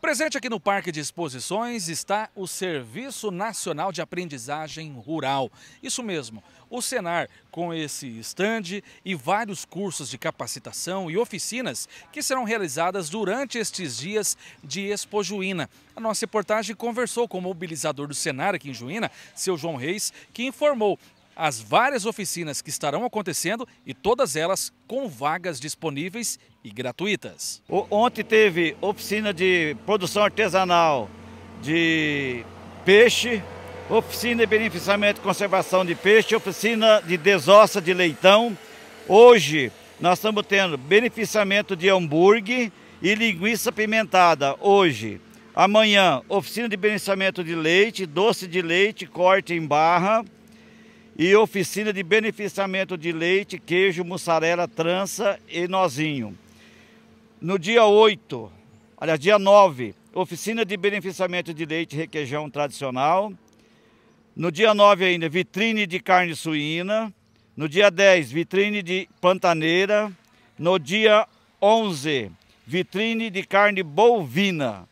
Presente aqui no Parque de Exposições está o Serviço Nacional de Aprendizagem Rural. Isso mesmo, o Senar, com esse estande e vários cursos de capacitação e oficinas que serão realizadas durante estes dias de Expo Juína. A nossa reportagem conversou com o mobilizador do Senar aqui em Juína, seu João Reis, que informou as várias oficinas que estarão acontecendo e todas elas com vagas disponíveis e gratuitas. Ontem teve oficina de produção artesanal de peixe, oficina de beneficiamento e conservação de peixe, oficina de desossa de leitão. Hoje nós estamos tendo beneficiamento de hambúrguer e linguiça pimentada hoje. Amanhã, oficina de beneficiamento de leite, doce de leite, corte em barra e oficina de beneficiamento de leite, queijo, mussarela, trança e nozinho. No dia 8, aliás, dia 9, oficina de beneficiamento de leite requeijão tradicional. No dia 9 ainda, vitrine de carne suína. No dia 10, vitrine de pantaneira. No dia 11, vitrine de carne bovina.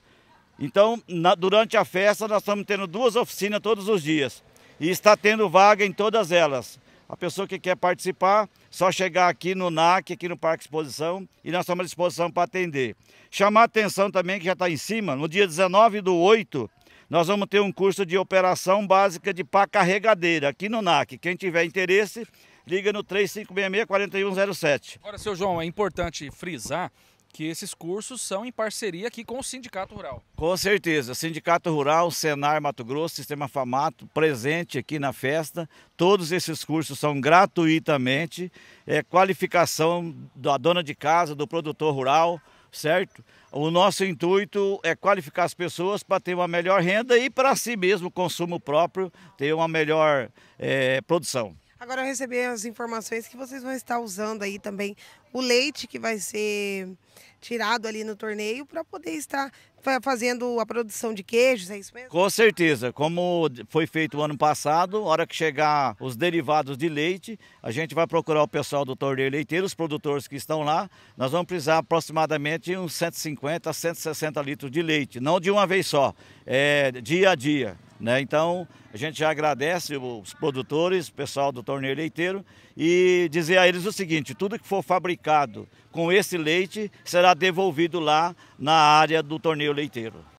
Então, na, durante a festa, nós estamos tendo duas oficinas todos os dias e está tendo vaga em todas elas. A pessoa que quer participar, só chegar aqui no NAC, aqui no Parque Exposição, e nós estamos à disposição para atender. Chamar a atenção também, que já está em cima, no dia 19 do 8, nós vamos ter um curso de operação básica de pá carregadeira aqui no NAC. Quem tiver interesse, liga no 3566-4107. Agora, seu João, é importante frisar que esses cursos são em parceria aqui com o Sindicato Rural. Com certeza, Sindicato Rural, Senar Mato Grosso, Sistema Famato, presente aqui na festa. Todos esses cursos são gratuitamente, é qualificação da dona de casa, do produtor rural, certo? O nosso intuito é qualificar as pessoas para ter uma melhor renda e para si mesmo, consumo próprio, ter uma melhor é, produção. Agora eu recebi as informações que vocês vão estar usando aí também o leite que vai ser tirado ali no torneio para poder estar fazendo a produção de queijos, é isso mesmo? Com certeza. Como foi feito o ano passado, hora que chegar os derivados de leite, a gente vai procurar o pessoal do torneio leiteiro, os produtores que estão lá. Nós vamos precisar aproximadamente uns 150 a 160 litros de leite, não de uma vez só, é, dia a dia. Né? Então, a gente já agradece os produtores, o pessoal do torneio leiteiro, e dizer a eles o seguinte: tudo que for fabricado com esse leite será devolvido lá na área do torneio meio leiteiro.